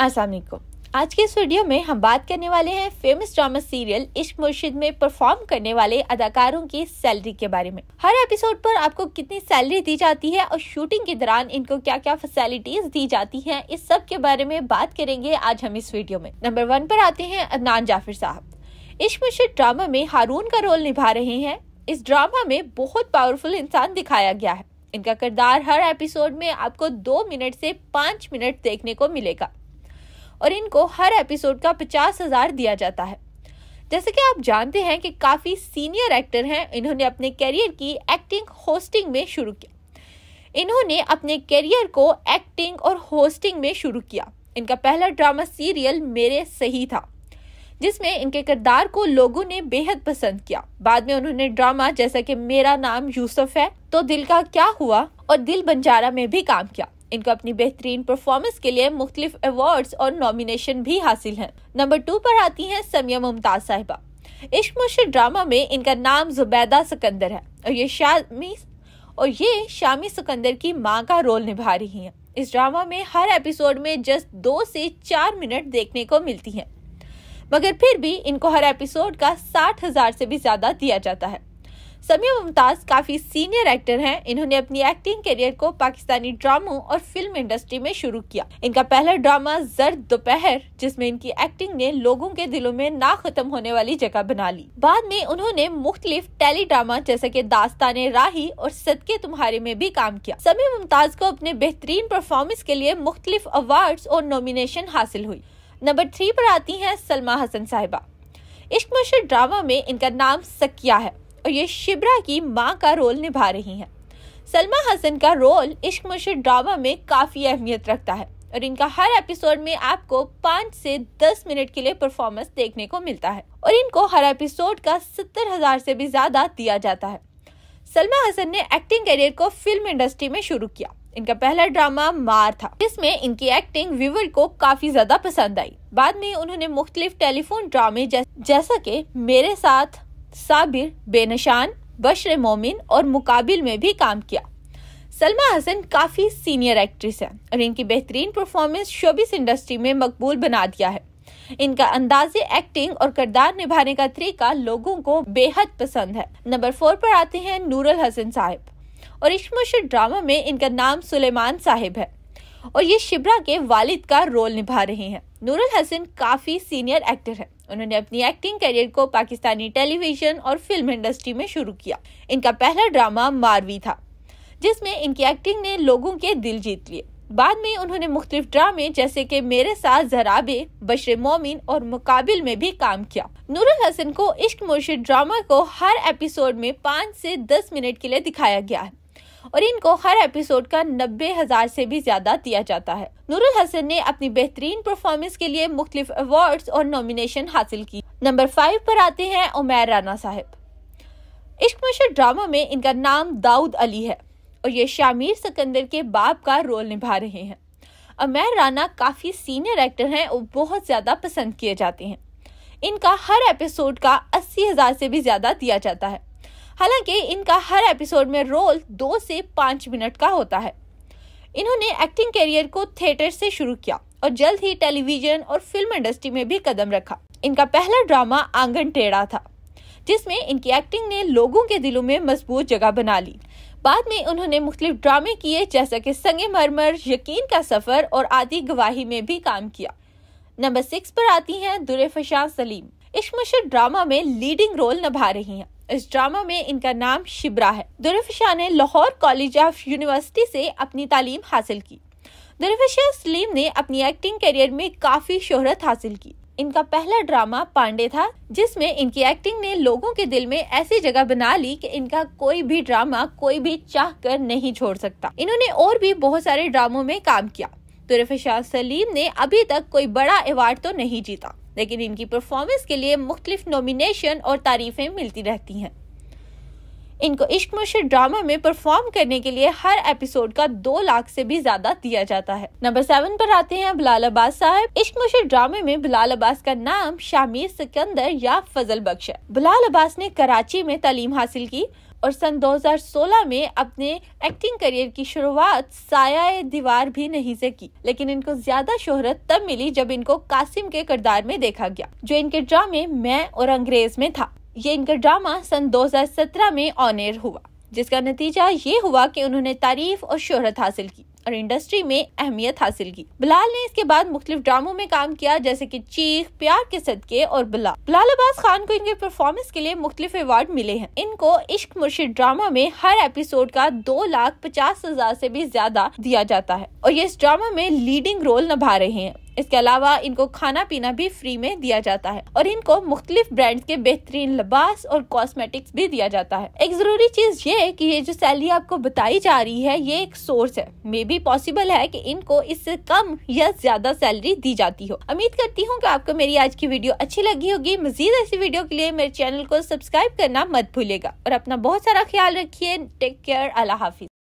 अस्सलाम वालेकुम आज के इस वीडियो में हम बात करने वाले हैं फेमस ड्रामा सीरियल इश्क मुर्शिद में परफॉर्म करने वाले अदाकारों की सैलरी के बारे में हर एपिसोड पर आपको कितनी सैलरी दी जाती है और शूटिंग के दौरान इनको क्या क्या फैसिलिटीज दी जाती हैं इस सब के बारे में बात करेंगे आज हम इस वीडियो में नंबर वन पर आते हैं अदनान जाफिर साहब इश्क मुर्शिद ड्रामा में हारून का रोल निभा रहे हैं इस ड्रामा में बहुत पावरफुल इंसान दिखाया गया है इनका किरदार हर एपिसोड में आपको दो मिनट से पाँच मिनट देखने को मिलेगा और इनको हर एपिसोड का पचास हजार दिया जाता है जैसे कि आप जानते हैं कि काफ़ी सीनियर एक्टर हैं इन्होंने अपने करियर की एक्टिंग होस्टिंग में शुरू किया इन्होंने अपने करियर को एक्टिंग और होस्टिंग में शुरू किया इनका पहला ड्रामा सीरियल मेरे सही था जिसमें इनके किरदार को लोगों ने बेहद पसंद किया बाद में उन्होंने ड्रामा जैसा कि मेरा नाम यूसुफ है तो दिल का क्या हुआ और दिल बंजारा में भी काम किया इनको अपनी बेहतरीन परफॉर्मेंस के लिए मुख्तलिफ अवार्ड और नॉमिनेशन भी हासिल है नंबर टू पर आती है समिया मुमताज साहिबा इश्क मुश्किल ड्रामा में इनका नाम जुबैदा सिकंदर है और ये शामी और ये शामी सिकंदर की माँ का रोल निभा रही हैं इस ड्रामा में हर एपिसोड में जस्ट दो से चार मिनट देखने को मिलती हैं मगर फिर भी इनको हर एपिसोड का साठ हजार से भी ज्यादा दिया जाता है समीर मुमताज काफी सीनियर एक्टर हैं इन्होंने अपनी एक्टिंग करियर को पाकिस्तानी ड्रामों और फिल्म इंडस्ट्री में शुरू किया इनका पहला ड्रामा जर्द दोपहर जिसमें इनकी एक्टिंग ने लोगों के दिलों में ना खत्म होने वाली जगह बना ली बाद में उन्होंने मुख्तलिफ टेली ड्रामा जैसे की दास्तान राही और सदके तुम्हारे में भी काम किया समीर मुमताज को अपने बेहतरीन परफॉर्मेंस के लिए मुख्तलिफ अवार्ड और नॉमिनेशन हासिल हुई नंबर थ्री पर आती है सलमा हसन साहिबा इश्क मशहूर ड्रामा में इनका नाम सकिया है और ये शिब्रा की माँ का रोल निभा रही हैं सलमा हसन का रोल इश्क मुश्किल ड्रामा में काफ़ी अहमियत रखता है और इनका हर एपिसोड में आपको पाँच से दस मिनट के लिए परफॉर्मेंस देखने को मिलता है और इनको हर एपिसोड का सत्तर हजार से भी ज्यादा दिया जाता है सलमा हसन ने एक्टिंग करियर को फिल्म इंडस्ट्री में शुरू किया इनका पहला ड्रामा मार था जिसमें इनकी एक्टिंग व्यूवर को काफी ज्यादा पसंद आई बाद में उन्होंने मुख्तलिफ टेलीफोन ड्रामे जैसा के मेरे साथ साबिर बेनशान बशर मोमिन और मुकाबिल में भी काम किया सलमा हसन काफ़ी सीनियर एक्ट्रेस हैं और इनकी बेहतरीन परफॉर्मेंस शोबिस इंडस्ट्री में मकबूल बना दिया है इनका अंदाजे एक्टिंग और किरदार निभाने का तरीका लोगों को बेहद पसंद है नंबर फोर पर आते हैं नूरल हसन साहब और इश्मश ड्रामा में इनका नाम सुलेमान साहिब है और ये शिब्रा के वालिद का रोल निभा रहे हैं नूरुल हसन काफ़ी सीनियर एक्टर है उन्होंने अपनी एक्टिंग करियर को पाकिस्तानी टेलीविजन और फिल्म इंडस्ट्री में शुरू किया इनका पहला ड्रामा मारवी था जिसमें इनकी एक्टिंग ने लोगों के दिल जीत लिए बाद में उन्होंने मुख्तलिफ ड्रामे जैसे कि मेरे साथ जराबे बशर मोमिन और मुकाबिल में भी काम किया नूरुल हसन को इश्क मुर्शिद ड्रामा को हर एपिसोड में पाँच से दस मिनट के लिए दिखाया गया है और इनको हर एपिसोड का नब्बे हजार से भी ज्यादा दिया जाता है नूरुल हसन ने अपनी बेहतरीन परफॉर्मेंस के लिए मुख्तलिफ अवार्ड और नॉमिनेशन हासिल की नंबर फाइव पर आते हैं उमेर राना साहब इश्क मशर ड्रामा में इनका नाम दाऊद अली है और ये शामिर सिकंदर के बाप का रोल निभा रहे हैं अमेर राना काफ़ी सीनियर एक्टर हैं और बहुत ज़्यादा पसंद किए जाते हैं इनका हर एपिसोड का अस्सी हज़ार से भी ज़्यादा दिया जाता है हालांकि इनका हर एपिसोड में रोल दो से पाँच मिनट का होता है इन्होंने एक्टिंग करियर को थिएटर से शुरू किया और जल्द ही टेलीविजन और फिल्म इंडस्ट्री में भी कदम रखा इनका पहला ड्रामा आंगन टेढ़ा था जिसमें इनकी एक्टिंग ने लोगों के दिलों में मजबूत जगह बना ली बाद में उन्होंने मुख्तलिफ ड्रामे किए जैसा कि संगे मरमर यकीन का सफर और आदि गवाही में भी काम किया नंबर सिक्स पर आती हैं दुरे फशान सलीम इश्क ड्रामा में लीडिंग रोल निभा रही हैं इस ड्रामा में इनका नाम शिब्रा है दुर्फशाह ने लाहौर कॉलेज ऑफ यूनिवर्सिटी से अपनी तालीम हासिल की दुर्फशाह सलीम ने अपनी एक्टिंग करियर में काफी शोहरत हासिल की इनका पहला ड्रामा पांडे था जिसमें इनकी एक्टिंग ने लोगों के दिल में ऐसी जगह बना ली कि इनका कोई भी ड्रामा कोई भी चाह कर नहीं छोड़ सकता इन्होंने और भी बहुत सारे ड्रामों में काम किया तुरफ शाह सलीम ने अभी तक कोई बड़ा अवार्ड तो नहीं जीता लेकिन इनकी परफॉर्मेंस के लिए मुख्तलिफ नॉमिनेशन और तारीफ़ें मिलती रहती हैं इनको इश्क मुशर ड्रामा में परफॉर्म करने के लिए हर एपिसोड का दो लाख से भी ज्यादा दिया जाता है नंबर सेवन पर आते हैं बिलाल अब्बास साहब इश्क मुशर ड्रामे में बिलाल अब्बास का नाम शामिर सिकंदर या फजल बख्श है बिलाल अब्बास ने कराची में तालीम हासिल की और सन 2016 में अपने एक्टिंग करियर की शुरुआत साया दीवार भी नहीं से की लेकिन इनको ज्यादा शोहरत तब मिली जब इनको कासिम के किरदार में देखा गया जो इनके ड्रामे मैं और अंग्रेज में था ये इनका ड्रामा सन 2017 में एयर हुआ जिसका नतीजा ये हुआ कि उन्होंने तारीफ और शोहरत हासिल की और इंडस्ट्री में अहमियत हासिल की बिलाल ने इसके बाद मुख्तलिफ ड्रामों में काम किया जैसे कि चीख प्यार के सदके और बिला बिलाल अब्बास खान को इनके परफॉर्मेंस के लिए मुख्तलिफ अवार्ड मिले हैं इनको इश्क मुर्शिद ड्रामा में हर एपिसोड का दो लाख पचास हजार ऐसी भी ज्यादा दिया जाता है और ये इस ड्रामा में लीडिंग रोल निभा रहे हैं इसके अलावा इनको खाना पीना भी फ्री में दिया जाता है और इनको मुख्तलिफ ब्रांड के बेहतरीन लिबास और कॉस्मेटिक्स भी दिया जाता है एक जरूरी चीज ये है की ये जो सैलरी आपको बताई जा रही है ये एक सोर्स है मे बी पॉसिबल है की इनको इससे कम या ज्यादा सैलरी दी जाती हो उम्मीद करती हूँ की आपको मेरी आज की वीडियो अच्छी लगी होगी मजीद ऐसी वीडियो के लिए मेरे चैनल को सब्सक्राइब करना मत भूलेगा और अपना बहुत सारा ख्याल रखिए टेक केयर अल्लाह हाफिज